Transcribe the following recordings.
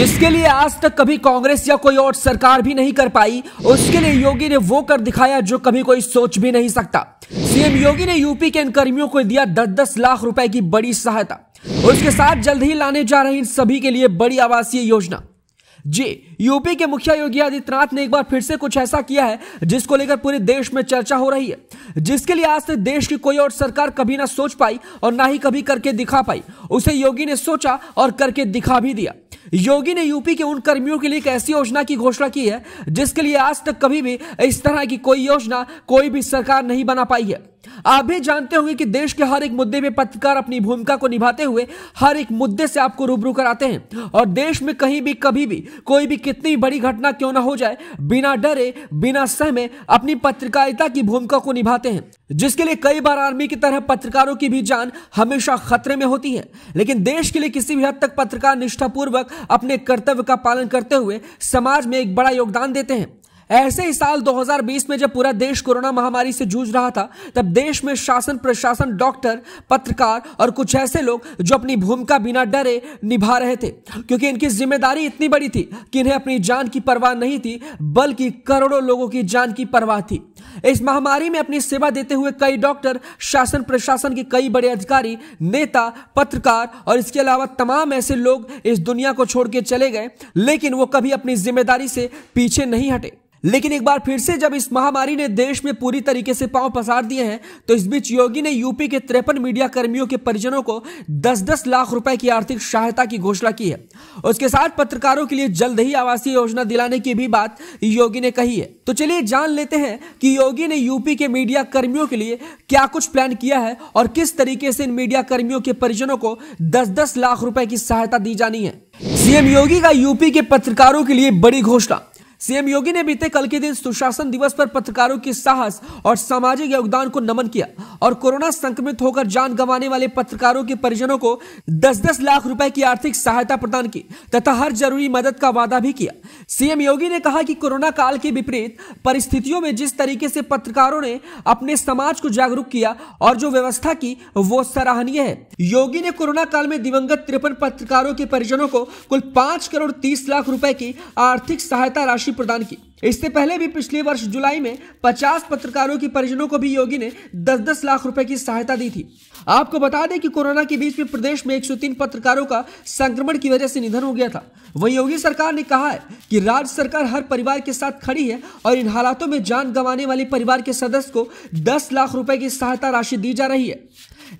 जिसके लिए आज तक कभी कांग्रेस या कोई और सरकार भी नहीं कर पाई उसके लिए योगी ने वो कर दिखाया जो कभी कोई सोच भी नहीं सकता सीएम योगी ने यूपी के इन कर्मियों को दिया दस दस लाख रुपए की बड़ी सहायता उसके साथ जल्द ही लाने जा रही इन सभी के लिए बड़ी आवासीय योजना जी यूपी के मुखिया योगी आदित्यनाथ ने एक बार फिर से कुछ ऐसा किया है जिसको लेकर पूरे देश में चर्चा हो रही है जिसके लिए आज तक देश की कोई और सरकार कभी ना सोच पाई और ना ही कभी करके दिखा पाई उसे योगी ने सोचा और करके दिखा भी दिया योगी ने यूपी के उन कर्मियों के लिए एक ऐसी योजना की घोषणा की है जिसके लिए आज तक कभी भी इस तरह की कोई योजना कोई भी सरकार नहीं बना पाई है आप भी जानते होंगे कि देश के हर एक मुद्दे में पत्रकार अपनी भूमिका को निभाते हुए हर एक मुद्दे से आपको रूबरू कराते हैं और देश में कहीं भी कभी भी कोई भी कितनी बड़ी घटना क्यों ना हो जाए बिना डरे बिना सहमे अपनी पत्रकारिता की भूमिका को निभाते हैं जिसके लिए कई बार आर्मी की तरह पत्रकारों की भी जान हमेशा खतरे में होती है लेकिन देश के लिए किसी भी हद तक पत्रकार निष्ठापूर्वक अपने कर्तव्य का पालन करते हुए समाज में एक बड़ा योगदान देते हैं ऐसे ही साल 2020 में जब पूरा देश कोरोना महामारी से जूझ रहा था तब देश में शासन प्रशासन डॉक्टर पत्रकार और कुछ ऐसे लोग जो अपनी भूमिका बिना डरे निभा रहे थे क्योंकि इनकी जिम्मेदारी इतनी बड़ी थी कि इन्हें अपनी जान की परवाह नहीं थी बल्कि करोड़ों लोगों की जान की परवाह थी इस महामारी में अपनी सेवा देते हुए कई डॉक्टर शासन प्रशासन के कई बड़े अधिकारी नेता पत्रकार और इसके अलावा तमाम ऐसे लोग इस दुनिया को छोड़ के चले गए लेकिन वो कभी अपनी जिम्मेदारी से पीछे नहीं हटे लेकिन एक बार फिर से जब इस महामारी ने देश में पूरी तरीके से पांव पसार दिए हैं तो इस बीच योगी ने यूपी के तिरपन मीडिया कर्मियों के परिजनों को 10-10 लाख रुपए की आर्थिक सहायता की घोषणा की है उसके साथ पत्रकारों के लिए जल्द ही आवासीय योजना दिलाने की भी बात योगी ने कही है तो चलिए जान लेते हैं कि योगी ने यूपी के मीडिया कर्मियों के लिए क्या कुछ प्लान किया है और किस तरीके से इन मीडिया कर्मियों के परिजनों को दस दस लाख रुपए की सहायता दी जानी है सीएम योगी का यूपी के पत्रकारों के लिए बड़ी घोषणा सीएम योगी ने बीते कल के दिन सुशासन दिवस पर पत्रकारों के साहस और सामाजिक योगदान को नमन किया और कोरोना संक्रमित होकर जान गंवाने वाले पत्रकारों के परिजनों को 10-10 लाख रुपए की आर्थिक सहायता प्रदान की तथा हर जरूरी मदद का वादा भी किया सीएम योगी ने कहा कि कोरोना काल के विपरीत परिस्थितियों में जिस तरीके से पत्रकारों ने अपने समाज को जागरूक किया और जो व्यवस्था की वो सराहनीय है योगी ने कोरोना काल में दिवंगत तिरपन पत्रकारों के परिजनों को कुल पांच करोड़ तीस लाख रूपए की आर्थिक सहायता राशि राशि प्रदान की इससे पहले भी पिछले वर्ष जुलाई में 50 पत्रकारों के परिजनों को भी योगी ने 10-10 लाख रुपए की सहायता दी थी आपको बता दें कि कोरोना के बीच में प्रदेश में 103 पत्रकारों का संक्रमण की वजह से निधन हो गया था वहीं योगी सरकार ने कहा है कि राज्य सरकार हर परिवार के साथ खड़ी है और इन हालातों में जान गंवाने वाले परिवार के सदस्य को दस लाख रुपए की सहायता राशि दी जा रही है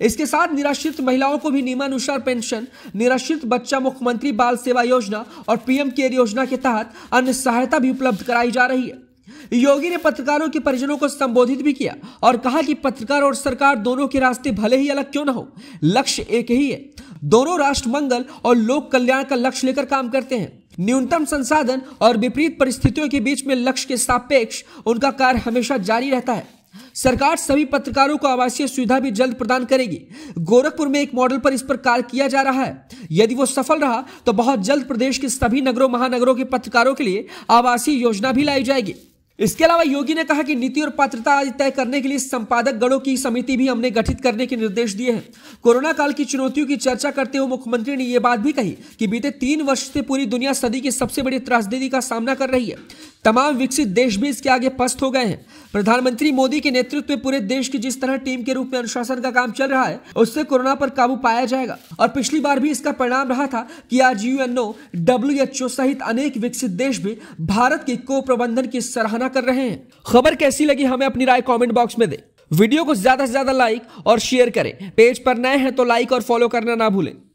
इसके साथ निराश्रित महिलाओं को भी नियमानुसार पेंशन निराश्रित बच्चा मुख्यमंत्री बाल सेवा योजना और पीएम केयर योजना के तहत अन्य सहायता भी उपलब्ध कराई जा रही है योगी ने पत्रकारों के परिजनों को संबोधित भी किया और कहा कि पत्रकार और सरकार दोनों के रास्ते भले ही अलग क्यों ना हो लक्ष्य एक ही है दोनों राष्ट्र मंगल और लोक कल्याण का लक्ष्य लेकर काम करते हैं न्यूनतम संसाधन और विपरीत परिस्थितियों के बीच में लक्ष्य के सापेक्ष उनका कार्य हमेशा जारी रहता है सरकार सभी पत्रकारों को आवासीय सुविधा भी जल्द प्रदान करेगी गोरखपुर में एक मॉडल पर इस पर कार्य किया जा रहा है यदि वो सफल रहा तो बहुत जल्द प्रदेश के सभी नगरों महानगरों के पत्रकारों के लिए आवासीय योजना भी लाई जाएगी इसके अलावा योगी ने कहा कि नीति और पात्रता आदि तय करने के लिए संपादक गणों की समिति भी हमने गठित करने के निर्देश दिए हैं कोरोना काल की चुनौतियों की चर्चा करते हुए मुख्यमंत्री ने यह बात भी कही कि बीते तीन वर्ष से पूरी दुनिया सदी की सबसे बड़ी त्रासदी का सामना कर रही है तमाम विकसित देश भी इसके आगे पस्त हो गए हैं प्रधानमंत्री मोदी के नेतृत्व में पूरे देश की जिस तरह टीम के रूप में अनुशासन का काम चल रहा है उससे कोरोना पर काबू पाया जाएगा और पिछली बार भी इसका परिणाम रहा था कि आज यूएनओ डब्ल्यूएचओ सहित अनेक विकसित देश भी भारत के को प्रबंधन की सराहना कर रहे हैं खबर कैसी लगी हमें अपनी राय कमेंट बॉक्स में दे वीडियो को ज्यादा से ज्यादा लाइक और शेयर करें पेज पर नए हैं तो लाइक और फॉलो करना ना भूलें